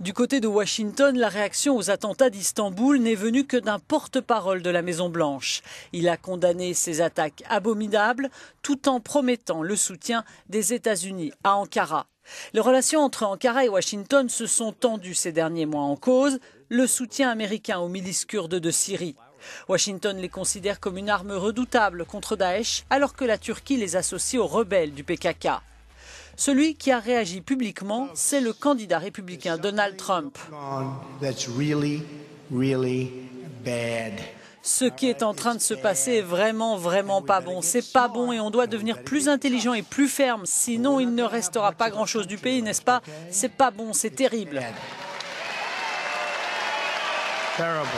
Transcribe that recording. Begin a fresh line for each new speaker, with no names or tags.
Du côté de Washington, la réaction aux attentats d'Istanbul n'est venue que d'un porte-parole de la Maison-Blanche. Il a condamné ces attaques abominables tout en promettant le soutien des États-Unis à Ankara. Les relations entre Ankara et Washington se sont tendues ces derniers mois en cause le soutien américain aux milices kurdes de Syrie. Washington les considère comme une arme redoutable contre Daesh alors que la Turquie les associe aux rebelles du PKK. Celui qui a réagi publiquement, c'est le candidat républicain Donald Trump. Ce qui est en train de se passer est vraiment, vraiment pas bon. C'est pas bon et on doit devenir plus intelligent et plus ferme, sinon il ne restera pas grand-chose du pays, n'est-ce pas C'est pas bon, c'est terrible.
terrible.